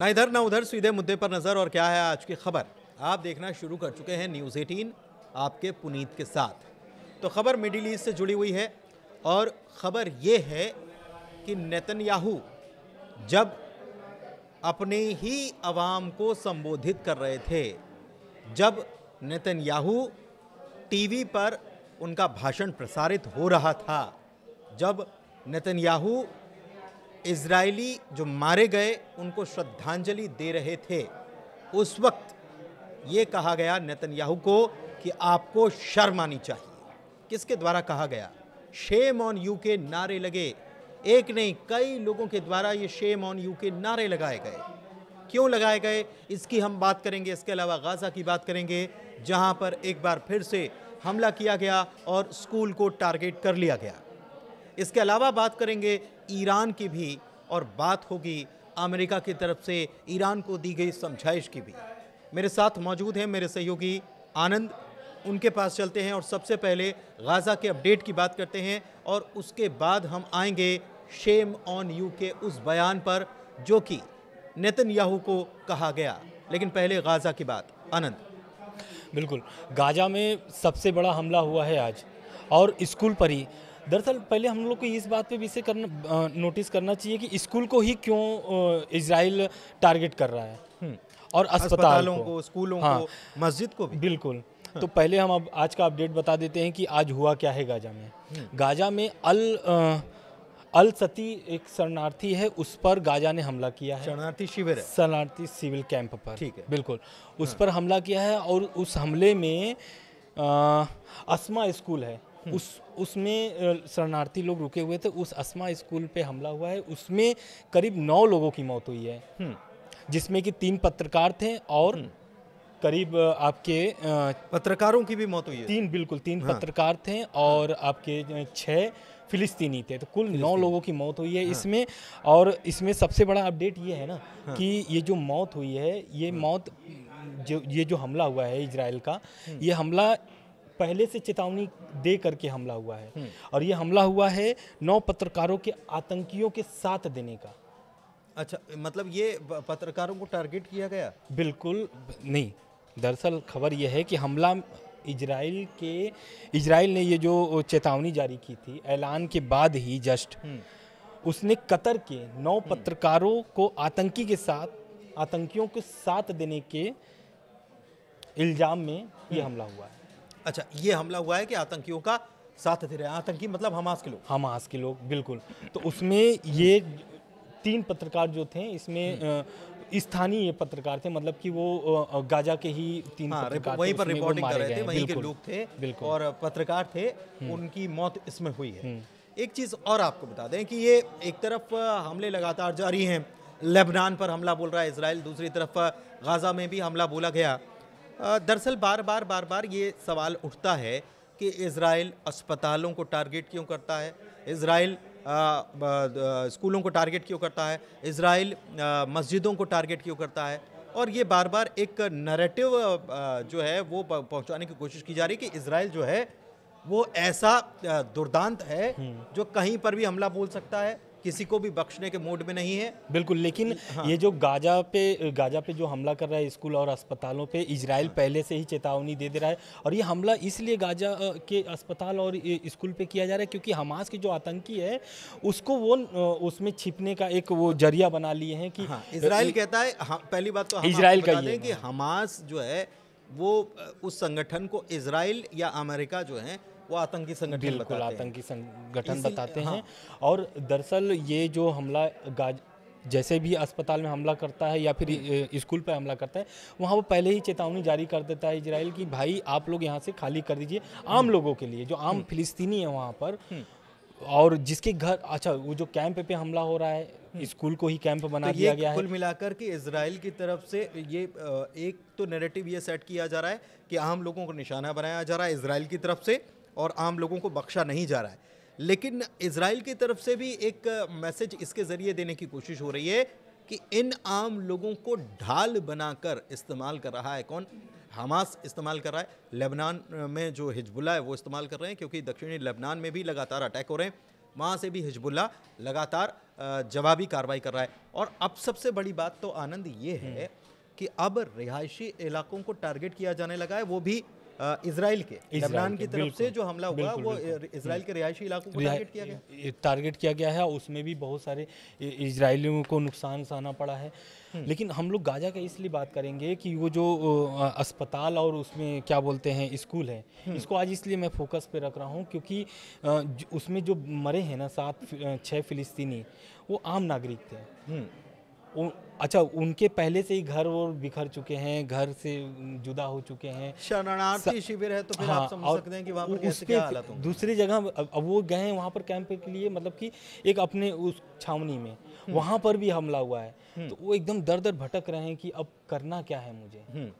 ना इधर ना उधर सीधे मुद्दे पर नज़र और क्या है आज की खबर आप देखना शुरू कर चुके हैं न्यूज़ एटीन आपके पुनीत के साथ तो खबर मिडिल ईस्ट से जुड़ी हुई है और खबर ये है कि नेतन्याहू जब अपने ही आवाम को संबोधित कर रहे थे जब नेतन्याहू टीवी पर उनका भाषण प्रसारित हो रहा था जब नेतन्याहू इसराइली जो मारे गए उनको श्रद्धांजलि दे रहे थे उस वक्त ये कहा गया नेतन्याहू को कि आपको शर्म आनी चाहिए किसके द्वारा कहा गया शेम ऑन यू के नारे लगे एक नहीं कई लोगों के द्वारा ये शेम ऑन यू के नारे लगाए गए क्यों लगाए गए इसकी हम बात करेंगे इसके अलावा गाजा की बात करेंगे जहां पर एक बार फिर से हमला किया गया और स्कूल को टारगेट कर लिया गया इसके अलावा बात करेंगे ईरान की भी और बात होगी अमेरिका की तरफ से ईरान को दी गई समझाइश की भी मेरे साथ मौजूद हैं मेरे सहयोगी आनंद उनके पास चलते हैं और सबसे पहले गाज़ा के अपडेट की बात करते हैं और उसके बाद हम आएंगे शेम ऑन यू के उस बयान पर जो कि नितिन याहू को कहा गया लेकिन पहले गाज़ा की बात आनंद बिल्कुल गाज़ा में सबसे बड़ा हमला हुआ है आज और स्कूल पर ही दरअसल पहले हम लोग को इस बात पे भी इसे करना नोटिस करना चाहिए कि स्कूल को ही क्यों इसराइल टारगेट कर रहा है हम्म। और अस्पतालों को, स्कूलों को हाँ। मस्जिद को भी बिल्कुल हाँ। तो पहले हम अब आज का अपडेट बता देते हैं कि आज हुआ क्या है गाजा में हम्म। गाजा में अल अल सती एक शरणार्थी है उस पर गाजा ने हमला किया है शरणार्थी शिविर है शरणार्थी सिविल कैंप पर ठीक है बिल्कुल उस हाँ। पर हमला किया है और उस हमले में अस्मा स्कूल है हम्म। उस उसमें शरणार्थी लोग रुके हुए थे उस असमा स्कूल पे हमला हुआ है उसमें करीब नौ लोगों की मौत हुई है हम्म। जिसमें कि तीन पत्रकार थे और हम्म। करीब आपके पत्रकारों की भी मौत हुई है तीन बिल्कुल तीन हाँ। पत्रकार थे और हाँ। आपके छः फिलिस्तीनी थे तो कुल नौ लोगों की मौत हुई है हाँ। इसमें और इसमें सबसे बड़ा अपडेट ये है ना हाँ। कि ये जो मौत हुई है ये हाँ। मौत जो ये जो हमला हुआ है इसराइल का ये हमला पहले से चेतावनी दे करके हमला हुआ है हम्म। और ये हमला हुआ है नौ पत्रकारों के आतंकियों के साथ देने का अच्छा मतलब ये पत्रकारों को टारगेट किया गया बिल्कुल नहीं दरअसल खबर यह है कि हमला इजराइल के इजराइल ने ये जो चेतावनी जारी की थी ऐलान के बाद ही जस्ट हम्म। उसने कतर के नौ हम्म। पत्रकारों को आतंकी के साथ आतंकियों को साथ देने के इल्ज़ाम में ये हमला हुआ है अच्छा ये हमला हुआ है कि आतंकियों का साथ दे रहे आतंकी मतलब हमास के लोग हमास के लोग बिल्कुल तो उसमें ये तीन पत्रकार जो थे इसमें हम्म। स्थानीय पत्रकार थे मतलब कि वो गाजा के ही तीन हाँ, पत्रकार वहीं पर रिपोर्टिंग कर रहे थे वहीं के लोग थे और पत्रकार थे हम्म। उनकी मौत इसमें हुई है हम्म। एक चीज़ और आपको बता दें कि ये एक तरफ हमले लगातार जारी हैं लेबनान पर हमला बोल रहा है इसराइल दूसरी तरफ गाज़ा में भी हमला बोला गया दरअसल बार बार बार बार ये सवाल उठता है कि इसराइल अस्पतालों को टारगेट क्यों करता है इसराइल स्कूलों को टारगेट क्यों करता है इसराइल मस्जिदों को टारगेट क्यों करता है और ये बार बार एक नरेटिव जो है वो पहुंचाने की कोशिश की जा रही है कि इसराइल जो है वो ऐसा दुर्दांत है हम्म। जो कहीं पर भी हमला बोल सकता है किसी को भी बख्शने के मूड में नहीं है बिल्कुल लेकिन हाँ। ये जो गाजा पे गाजा पे जो हमला कर रहा है स्कूल और अस्पतालों पे इसराइल हाँ। पहले से ही चेतावनी दे दे रहा है और ये हमला इसलिए गाजा के अस्पताल और स्कूल पे किया जा रहा है क्योंकि हमास के जो आतंकी है उसको वो उसमें छिपने का एक वो जरिया बना लिए हैं कि हाँ, इसराइल कहता है हाँ, पहली बात तो इसराइल का ये कि हमास जो है वो उस संगठन को इसराइल या अमेरिका जो है वो आतंकी संगठन बिल्कुल आतंकी संगठन बताते हाँ। हैं और दरअसल ये जो हमला गाज जैसे भी अस्पताल में हमला करता है या फिर हम्म। स्कूल पर हमला करता है वहाँ वो पहले ही चेतावनी जारी कर देता है इसराइल की भाई आप लोग यहाँ से खाली कर दीजिए आम हम्म। लोगों के लिए जो आम हम्म। फिलिस्तीनी है वहाँ पर और जिसके घर अच्छा वो जो कैंप पे हमला हो रहा है स्कूल को ही कैंप तो बना तो दिया गया है कुल मिलाकर कि इसराइल की तरफ से ये एक तो नेगेटिव ये सेट किया जा रहा है कि आम लोगों को निशाना बनाया जा रहा है इसराइल की तरफ से और आम लोगों को बख्शा नहीं जा रहा है लेकिन इसराइल की तरफ से भी एक मैसेज इसके ज़रिए देने की कोशिश हो रही है कि इन आम लोगों को ढाल बनाकर इस्तेमाल कर रहा है कौन हमास इस्तेमाल कर रहा है लेबनान में जो हिजबुल्ला है वो इस्तेमाल कर रहे हैं क्योंकि दक्षिणी लेबनान में भी लगातार अटैक हो रहे हैं वहाँ से भी हिजबुल्ला लगातार जवाबी कार्रवाई कर रहा है और अब सबसे बड़ी बात तो आनंद ये है कि अब रिहायशी इलाकों को टारगेट किया जाने लगा है वो भी इसराइल के लेबनान की तरफ से जो हमला हुआ वो इसराइल के रिहायशी इलाकों को टारगेट किया गया टारगेट किया गया है उसमें भी बहुत सारे इसराइलियों को नुकसान सहना पड़ा है हम्म। लेकिन हम लोग गाजा का इसलिए बात करेंगे कि वो जो अस्पताल और उसमें क्या बोलते हैं स्कूल है हम्म। इसको आज इसलिए मैं फोकस पे रख रहा हूँ क्योंकि उसमें जो मरे हैं ना सात छः फिलिस्तीनी वो आम नागरिक थे हम्म। अच्छा उनके पहले से ही घर और बिखर चुके हैं घर से जुदा हो चुके हैं शरणार्थी शिविर है तो फिर हाँ, आप समझ सकते हैं कि वहाँ पर कैसे क्या हालत दूसरी जगह अब, अब वो गए हैं वहाँ पर कैंप के लिए मतलब कि एक अपने उस छावनी में हम्म। वहाँ पर भी हमला हुआ है हम्म। तो वो एकदम दर दर भटक रहे हैं कि अब करना क्या है मुझे हम्म।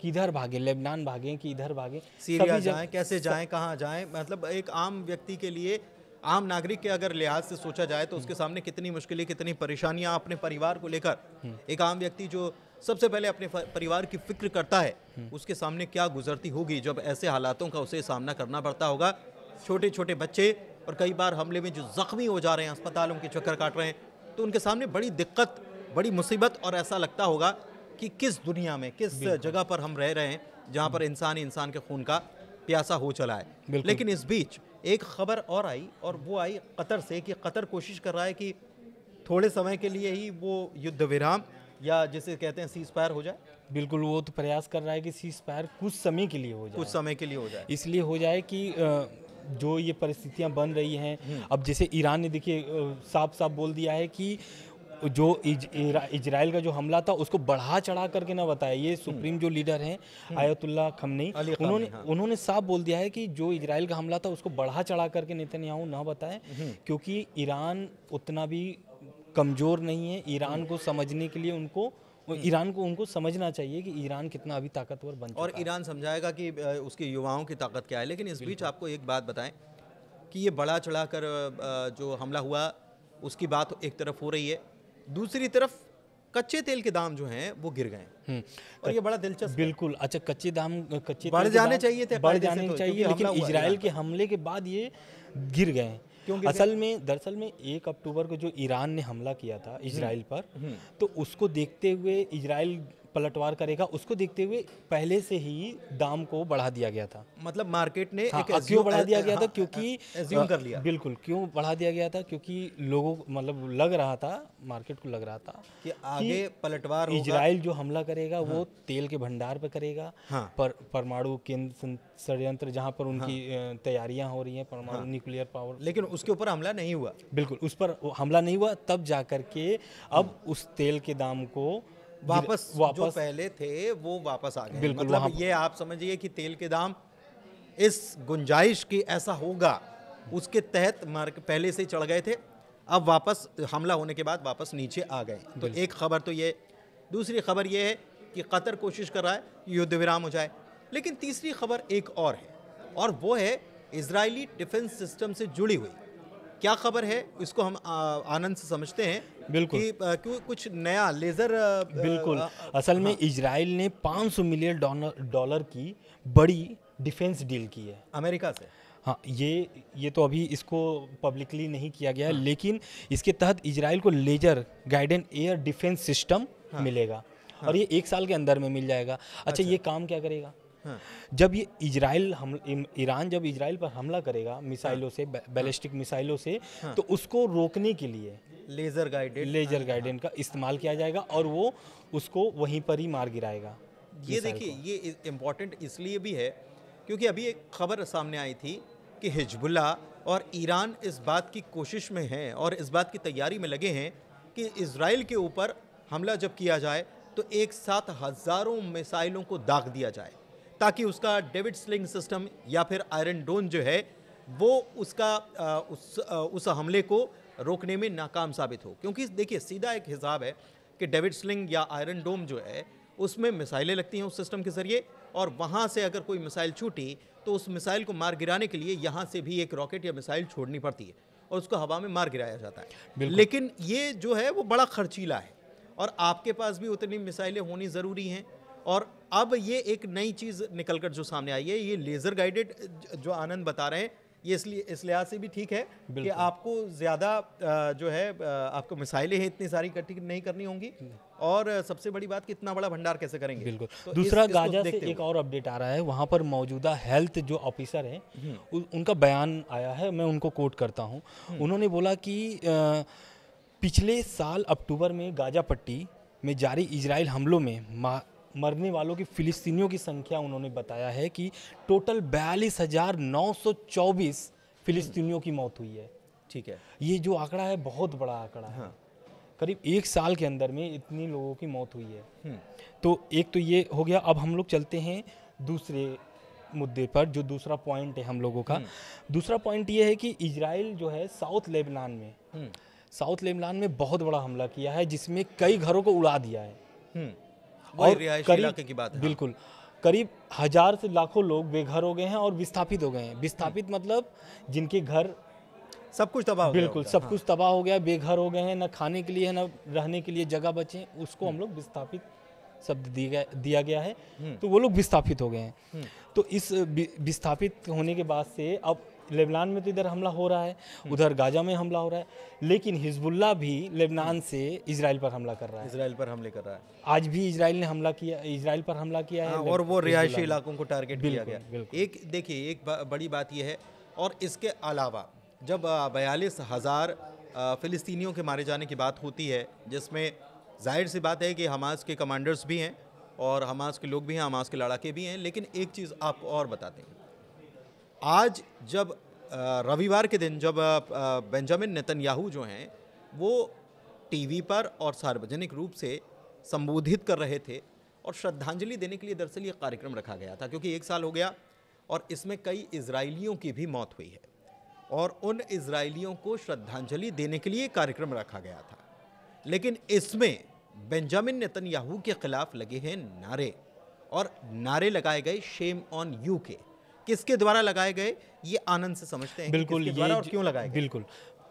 किधर भागे लेबनान भागे कि इधर भागे सीरिया जाएं कैसे जाएं कहाँ जाएं मतलब एक आम व्यक्ति के लिए आम नागरिक के अगर लिहाज से सोचा जाए तो उसके सामने कितनी मुश्किलें कितनी परेशानियां अपने परिवार को लेकर एक आम व्यक्ति जो सबसे पहले अपने परिवार की फिक्र करता है उसके सामने क्या गुजरती होगी जब ऐसे हालातों का उसे सामना करना पड़ता होगा छोटे छोटे बच्चे और कई बार हमले में जो ज़ख्मी हो जा रहे हैं अस्पतालों के चक्कर काट रहे हैं तो उनके सामने बड़ी दिक्कत बड़ी मुसीबत और ऐसा लगता होगा कि किस दुनिया में किस जगह पर हम रह रहे हैं जहाँ पर इंसान इंसान के खून का प्यासा हो चला है लेकिन इस बीच एक खबर और आई और वो आई कतर से कि कतर कोशिश कर रहा है कि थोड़े समय के लिए ही वो युद्ध विराम या जिसे कहते हैं सीज फायर हो जाए बिल्कुल वो तो प्रयास कर रहा है कि सीज फायर कुछ समय के लिए हो जाए कुछ समय के लिए हो जाए इसलिए हो जाए कि जो ये परिस्थितियां बन रही हैं हम्म। अब जैसे ईरान ने देखिए साफ साफ बोल दिया है कि जो इज, इजराइल का जो हमला था उसको बढ़ा चढ़ा करके ना बताया ये सुप्रीम जो लीडर हैं हम्म। आयतुल्ला खमनी उन्होंने हाँ। उन्होंने साफ बोल दिया है कि जो इजराइल का हमला था उसको बढ़ा चढ़ा करके नेतन्याहू ना बताएं हम्म। क्योंकि ईरान उतना भी कमज़ोर नहीं है ईरान हम्म। को समझने के लिए उनको ईरान को उनको समझना चाहिए कि ईरान कितना अभी ताकतवर बन और ईरान समझाएगा कि उसके युवाओं की ताकत क्या है लेकिन इस बीच आपको एक बात बताएं कि ये बड़ा चढ़ाकर जो हमला हुआ उसकी बात एक तरफ हो रही है दूसरी तरफ कच्चे तेल के दाम जो हैं वो गिर गए हम्म। और ये बड़ा दिलचस्प बिल्कुल अच्छा कच्चे दाम कच्चे बढ़ जाने चाहिए थे बढ़ जाने तो, चाहिए लेकिन इसराइल के हमले के बाद ये गिर गए क्योंकि असल में दरअसल में एक अक्टूबर को जो ईरान ने हमला किया था इसराइल हम्म। पर हम्म। तो उसको देखते हुए इसराइल पलटवार करेगा उसको देखते हुए पहले से ही दाम को बढ़ा दिया गया था मतलब मार्केट ने हाँ, एक क्यों बढ़ा दिया गया था हाँ, क्योंकि कर लिया बिल्कुल क्यों बढ़ा दिया गया था क्योंकि लोगों मतलब लग रहा था मार्केट को लग रहा था कि आगे पलटवार इजराइल जो हमला करेगा वो हाँ। तेल के भंडार हाँ। पर करेगा परमाणु केंद्र षडयंत्र जहाँ पर उनकी तैयारियां हो रही हैं परमाणु न्यूक्लियर पावर लेकिन उसके ऊपर हमला नहीं हुआ बिल्कुल उस पर हमला नहीं हुआ तब जाकर के अब उस तेल के दाम को वापस वापस जो पहले थे वो वापस आ गए मतलब ये आप समझिए कि तेल के दाम इस गुंजाइश की ऐसा होगा उसके तहत मार्क पहले से चढ़ गए थे अब वापस हमला होने के बाद वापस नीचे आ गए तो एक खबर तो ये दूसरी खबर ये है कि कतर कोशिश कर रहा है युद्ध विराम हो जाए लेकिन तीसरी खबर एक और है और वो है इसराइली डिफेंस सिस्टम से जुड़ी हुई क्या खबर है इसको हम आनंद से समझते हैं बिल्कुल कि क्यों कुछ नया लेज़र बिल्कुल आ, असल हाँ। में इसराइल ने 500 मिलियन डॉलर डॉलर की बड़ी डिफेंस डील की है अमेरिका से हाँ ये ये तो अभी इसको पब्लिकली नहीं किया गया है हाँ। लेकिन इसके तहत इसराइल को laser guided air defence system हाँ। मिलेगा हाँ। और ये एक साल के अंदर में मिल जाएगा अच्छा, अच्छा। ये काम क्या करेगा हाँ। जब ये इजराइल हम ईरान जब इजराइल पर हमला करेगा मिसाइलों हाँ। से बैलिस्टिक मिसाइलों से हाँ। तो उसको रोकने के लिए लेज़र गाइडेड लेज़र हाँ। गाइडेड का इस्तेमाल किया जाएगा और वो उसको वहीं पर ही मार गिराएगा ये देखिए ये इम्पोर्टेंट इसलिए भी है क्योंकि अभी एक खबर सामने आई थी कि हिजबुल्ला और ईरान इस बात की कोशिश में हैं और इस बात की तैयारी में लगे हैं कि इसराइल के ऊपर हमला जब किया जाए तो एक साथ हज़ारों मिसाइलों को दाग दिया जाए ताकि उसका डेविड स्लिंग सिस्टम या फिर आयरन डोन जो है वो उसका उस उस हमले को रोकने में नाकाम साबित हो क्योंकि देखिए सीधा एक हिसाब है कि डेविड स्लिंग या आयरन डोम जो है उसमें मिसाइलें लगती हैं उस सिस्टम के ज़रिए और वहाँ से अगर कोई मिसाइल छूटी तो उस मिसाइल को मार गिराने के लिए यहाँ से भी एक रॉकेट या मिसाइल छोड़नी पड़ती है और उसको हवा में मार गिराया जाता है लेकिन ये जो है वो बड़ा खर्चीला है और आपके पास भी उतनी मिसाइलें होनी ज़रूरी हैं और अब ये एक नई चीज़ निकल कर जो सामने आई है ये लेज़र गाइडेड जो आनंद बता रहे हैं ये इसलिए इस लिहाज से भी ठीक है कि आपको ज़्यादा जो है आपको मिसाइलें हैं इतनी सारी इकट्ठी नहीं करनी होंगी और सबसे बड़ी बात कि इतना बड़ा भंडार कैसे करेंगे बिल्कुल तो दूसरा इस, गाजा से एक और अपडेट आ रहा है वहाँ पर मौजूदा हेल्थ जो ऑफिसर हैं हम्म। उनका बयान आया है मैं उनको कोट करता हूँ हम्म। उन्होंने बोला कि पिछले साल अक्टूबर में गाजा पट्टी में जारी इसराइल हमलों में मरने वालों की फिलिस्तीनियों की संख्या उन्होंने बताया है कि टोटल बयालीस हज़ार नौ सौ चौबीस फिलिस्तीनियों की मौत हुई है ठीक है ये जो आंकड़ा है बहुत बड़ा आंकड़ा है हाँ। करीब एक साल के अंदर में इतनी लोगों की मौत हुई है हम्म। तो एक तो ये हो गया अब हम लोग चलते हैं दूसरे मुद्दे पर जो दूसरा पॉइंट है हम लोगों का हम्म। दूसरा पॉइंट ये है कि इजराइल जो है साउथ लेबनान में हम्म। साउथ लेबनान में बहुत बड़ा हमला किया है जिसमें कई घरों को उड़ा दिया है और करीब की बात है बिल्कुल करीब हज़ार से लाखों लोग बेघर हो गए हैं और विस्थापित हो गए हैं विस्थापित हम्म। मतलब जिनके घर सब कुछ तबाह बिल्कुल सब कुछ हाँ। तबाह हो गया बेघर हो गए हैं ना खाने के लिए ना रहने के लिए जगह बचे उसको हम हम्म। लोग विस्थापित शब्द दिया गया है हम्म। तो वो लोग विस्थापित हो गए हैं तो इस विस्थापित होने के बाद से अब लेबनान में तो इधर हमला हो रहा है उधर गाजा में हमला हो रहा है लेकिन हिजबुल्ला भी लेबनान से इसराइल पर हमला कर रहा है इसराइल पर हमले कर रहा है आज भी इसराइल ने हमला किया इसराइल पर हमला किया है हाँ, और वो रिहायशी इलाकों को टारगेट किया गया एक देखिए एक बड़ी बात यह है और इसके अलावा जब बयालीस हज़ार फ़िलिस्तीनियों के मारे जाने की बात होती है जिसमें जाहिर सी बात है कि हमास के कमांडर्स भी हैं और हमास के लोग भी हैं हमास के लड़ाके भी हैं लेकिन एक चीज़ आप और बताते हैं आज जब रविवार के दिन जब बेंजामिन नेतन्याहू जो हैं वो टीवी पर और सार्वजनिक रूप से संबोधित कर रहे थे और श्रद्धांजलि देने के लिए दरअसल ये कार्यक्रम रखा गया था क्योंकि एक साल हो गया और इसमें कई इसराइलियों की भी मौत हुई है और उन इसराइलियों को श्रद्धांजलि देने के लिए कार्यक्रम रखा गया था लेकिन इसमें बेंजामिन नेतन्याहू के खिलाफ लगे हैं नारे और नारे लगाए गए शेम ऑन यू के किसके द्वारा लगाए गए ये आनंद से समझते हैं बिल्कुल ये और क्यों लगाए गए? बिल्कुल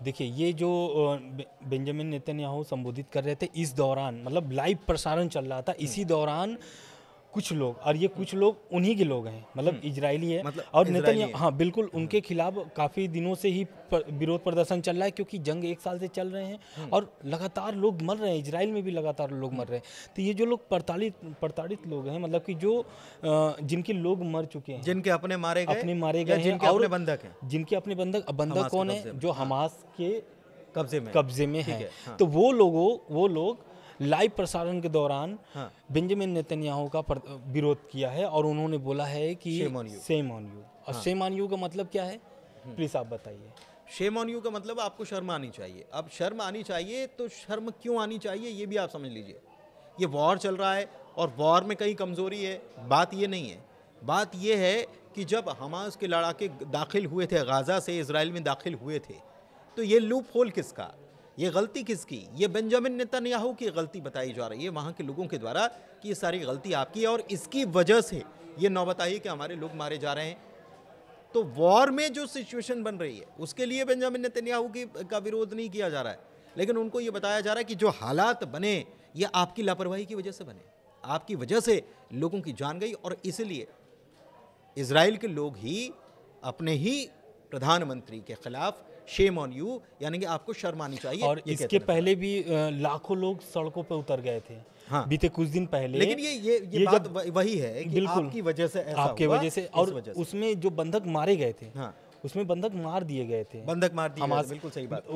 देखिए ये जो बेंजामिन नेतन्याहू संबोधित कर रहे थे इस दौरान मतलब लाइव प्रसारण चल रहा था इसी दौरान कुछ लोग और ये कुछ लोग उन्हीं के लोग हैं मतलब हम्म। इजरायली है मतलब और नेतन्याहू हाँ बिल्कुल हम्म। उनके खिलाफ काफ़ी दिनों से ही पर, विरोध प्रदर्शन चल रहा है क्योंकि जंग एक साल से चल रहे हैं हम्म। और लगातार लोग मर रहे हैं इजराइल में भी लगातार लोग मर रहे हैं तो ये जो लोग प्रताड़ित प्रताड़ित लोग हैं मतलब कि जो जिनके लोग मर चुके हैं जिनके अपने मारे गए अपने मारे गए जिनके अपने बंधक हैं जिनके अपने बंधक बंधक कौन है जो हाँ। हमास के कब्जे में कब्जे में है हाँ। तो वो लोगों वो लोग लाइव प्रसारण के दौरान हाँ। बेंजामिन नेतन्याहू का विरोध किया है और उन्होंने बोला है कि सेम ऑन यू और सेम ऑन यू का मतलब क्या है हम्म। प्लीज आप बताइए शेम ऑन यू का मतलब आपको शर्म आनी चाहिए अब शर्म आनी चाहिए तो शर्म क्यों आनी चाहिए ये भी आप समझ लीजिए ये वॉर चल रहा है और वॉर में कहीं कमज़ोरी है बात ये नहीं है बात ये है कि जब हमास के लड़ाके दाखिल हुए थे गाज़ा से इसराइल में दाखिल हुए थे तो ये लूप होल किसका ये गलती किसकी ये बेंजामिन नेतन्याहू की गलती बताई जा रही है वहाँ के लोगों के द्वारा कि ये सारी गलती आपकी है और इसकी वजह से ये नौबत आई कि हमारे लोग मारे जा रहे हैं तो वॉर में जो सिचुएशन बन रही है उसके लिए बेंजामिन नेतन्याहू की का विरोध नहीं किया जा रहा है लेकिन उनको ये बताया जा रहा है कि जो हालात बने ये आपकी लापरवाही की वजह से बने आपकी वजह से लोगों की जान गई और इसलिए इसराइल के लोग ही अपने ही प्रधानमंत्री के खिलाफ शेम ऑन यू यानी कि आपको शर्म आनी चाहिए और इसके पहले भी लाखों लोग सड़कों पर उतर गए थे हाँ। बीते कुछ दिन पहले लेकिन ये ये, ये, ये बात वही है कि आपकी वजह से ऐसा आपके वजह से और उसमें जो बंधक मारे गए थे हाँ। उसमें बंधक मार दिए गए थे बंधक मार दिए हमारे बिल्कुल सही बात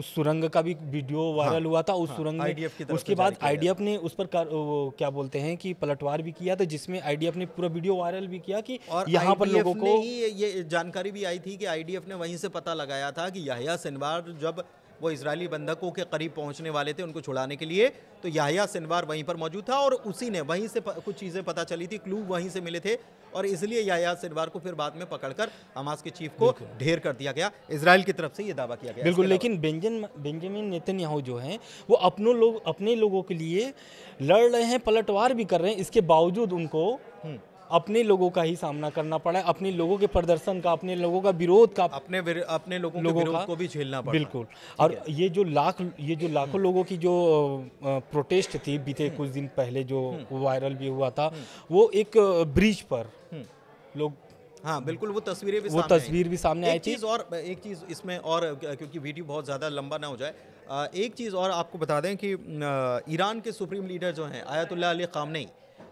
उस सुरंग का भी वीडियो हाँ, वायरल हाँ, हुआ था उस हाँ, सुरंग में उसके बाद आईडीएफ ने उस पर कर, वो, क्या बोलते हैं कि पलटवार भी किया था जिसमें आईडीएफ ने पूरा वीडियो वायरल भी किया कि और यहाँ पर लोगों को ये जानकारी भी आई थी कि आईडीएफ ने वहीं से पता लगाया था कि यहा सिनवार जब वो इसराइली बंधकों के करीब पहुंचने वाले थे उनको छुड़ाने के लिए तो यहा सिनवार वहीं पर मौजूद था और उसी ने वहीं से कुछ चीज़ें पता चली थी क्लू वहीं से मिले थे और अच्छा। इसलिए याया सिनवार को फिर बाद में पकड़कर हमास के चीफ को ढेर कर दिया गया इसराइल की तरफ से ये दावा किया गया बिल्कुल लेकिन बेंजन बेंजामिन नेतन्याहू जो हैं वो अपनों लोग अपने लोगों के लिए लड़ रहे हैं पलटवार भी कर रहे हैं इसके बावजूद उनको हम्म। अपने लोगों का ही सामना करना पड़ा है अपने लोगों के प्रदर्शन का अपने लोगों का विरोध का अपने अपने लोगों, लोगों विरोध को भी झेलना पड़ा बिल्कुल और ये जो लाख ये जो लाखों हम्म। लोगों की जो प्रोटेस्ट थी बीते हम्म। कुछ दिन पहले जो हम्म। वायरल भी हुआ था वो एक ब्रिज पर लोग हाँ बिल्कुल वो तस्वीरें भी वो तस्वीर भी सामने आई चीज़ और एक चीज़ इसमें और क्योंकि वीडियो बहुत ज़्यादा लंबा ना हो जाए एक चीज़ और आपको बता दें कि ईरान के सुप्रीम लीडर जो हैं आयतुल्ला अली खामनेई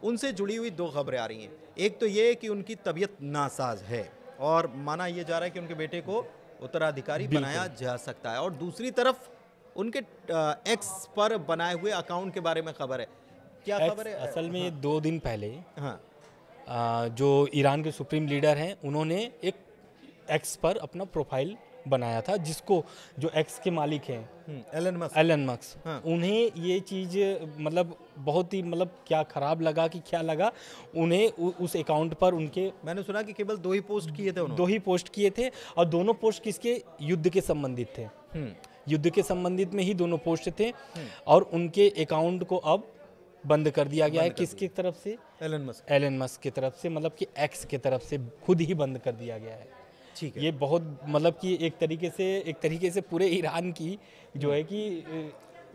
उनसे जुड़ी हुई दो खबरें आ रही हैं एक तो ये कि उनकी तबीयत नासाज है और माना यह जा रहा है कि उनके बेटे को उत्तराधिकारी बनाया जा सकता है और दूसरी तरफ उनके एक्स पर बनाए हुए अकाउंट के बारे में खबर है क्या खबर है असल में हाँ। दो दिन पहले हाँ आ, जो ईरान के सुप्रीम लीडर हैं उन्होंने एक एक्स पर अपना प्रोफाइल बनाया था जिसको जो एक्स के मालिक हैं एलन मक्स एलन मक्स हाँ। उन्हें ये चीज़ मतलब बहुत ही मतलब क्या खराब लगा कि क्या लगा उन्हें उ, उस अकाउंट पर उनके मैंने सुना कि केवल दो ही पोस्ट किए थे दो ही पोस्ट किए थे और दोनों पोस्ट किसके युद्ध के संबंधित थे हम्म। युद्ध के संबंधित में ही दोनों पोस्ट थे हम्म। और उनके अकाउंट को अब बंद कर दिया गया है किसके तरफ से एलन मस्क एलन मस्क की तरफ से मतलब कि एक्स की तरफ से खुद ही बंद कर दिया गया है ठीक है ये बहुत मतलब कि एक तरीके से एक तरीके से पूरे ईरान की जो है कि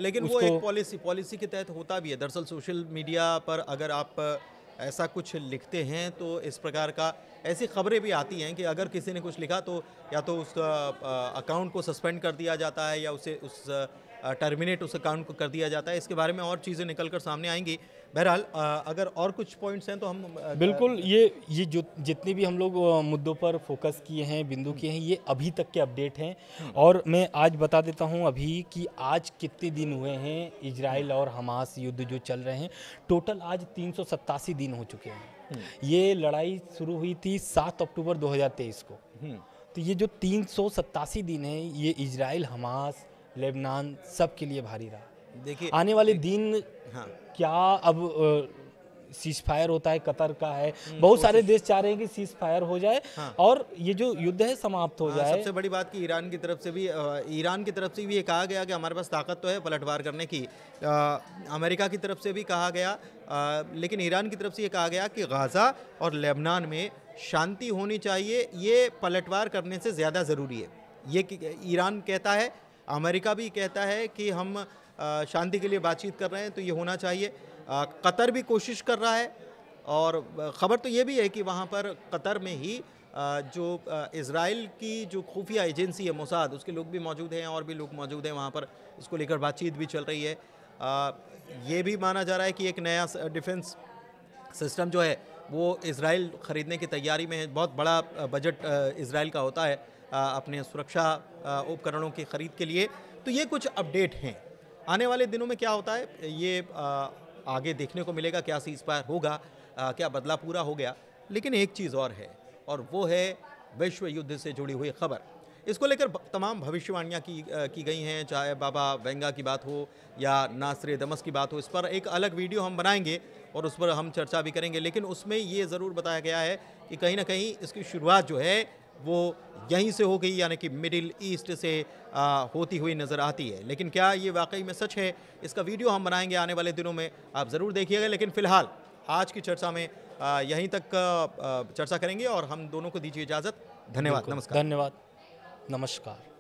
लेकिन वो एक पॉलिसी पॉलिसी के तहत होता भी है दरअसल सोशल मीडिया पर अगर आप ऐसा कुछ लिखते हैं तो इस प्रकार का ऐसी खबरें भी आती हैं कि अगर किसी ने कुछ लिखा तो या तो उसका अकाउंट को सस्पेंड कर दिया जाता है या उसे उस टर्मिनेट उस अकाउंट को कर दिया जाता है इसके बारे में और चीज़ें निकल कर सामने आएंगी बहरहाल अगर और कुछ पॉइंट्स हैं तो हम बिल्कुल ये ये जो जितने भी हम लोग मुद्दों पर फोकस किए हैं बिंदु किए हैं ये अभी तक के अपडेट हैं और मैं आज बता देता हूँ अभी कि आज कितने दिन हुए हैं इजराइल और हमास युद्ध जो चल रहे हैं टोटल आज तीन दिन हो चुके हैं ये लड़ाई शुरू हुई थी सात अक्टूबर दो को हम्म। तो ये जो तीन दिन है ये इसराइल हमास लेबनान सब के लिए भारी रहा देखिए आने वाले दिन हाँ क्या अब सीज फायर होता है कतर का है हम्म, बहुत सारे देश चाह रहे हैं कि सीज फायर हो जाए हाँ। और ये जो युद्ध है समाप्त हो हाँ, जाए सबसे बड़ी बात कि ईरान की तरफ से भी ईरान की तरफ से भी ये कहा गया कि हमारे पास ताकत तो है पलटवार करने की आ, अमेरिका की तरफ से भी कहा गया आ, लेकिन ईरान की तरफ से ये कहा गया कि गाज़ा और लेबनान में शांति होनी चाहिए ये पलटवार करने से ज़्यादा ज़रूरी है ये ईरान कहता है अमेरिका भी कहता है कि हम शांति के लिए बातचीत कर रहे हैं तो ये होना चाहिए कतर भी कोशिश कर रहा है और ख़बर तो ये भी है कि वहाँ पर कतर में ही जो इसराइल की जो खुफिया एजेंसी है मोसाद उसके लोग भी मौजूद हैं और भी लोग मौजूद हैं वहाँ पर इसको लेकर बातचीत भी चल रही है ये भी माना जा रहा है कि एक नया डिफेंस सिस्टम जो है वो इसराइल ख़रीदने की तैयारी में है बहुत बड़ा बजट इसराइल का होता है अपने सुरक्षा उपकरणों की ख़रीद के लिए तो ये कुछ अपडेट हैं आने वाले दिनों में क्या होता है ये आगे देखने को मिलेगा क्या सी फायर होगा क्या बदला पूरा हो गया लेकिन एक चीज़ और है और वो है विश्व युद्ध से जुड़ी हुई खबर इसको लेकर तमाम भविष्यवाणियाँ की की गई हैं चाहे बाबा वेंगा की बात हो या नासर दमस की बात हो इस पर एक अलग वीडियो हम बनाएंगे और उस पर हम चर्चा भी करेंगे लेकिन उसमें ये ज़रूर बताया गया है कि कहीं ना कहीं इसकी शुरुआत जो है वो यहीं से हो गई यानी कि मिडिल ईस्ट से आ, होती हुई नज़र आती है लेकिन क्या ये वाकई में सच है इसका वीडियो हम बनाएंगे आने वाले दिनों में आप ज़रूर देखिएगा लेकिन फ़िलहाल आज की चर्चा में आ, यहीं तक आ, चर्चा करेंगे और हम दोनों को दीजिए इजाज़त धन्यवाद नमस्कार धन्यवाद नमस्कार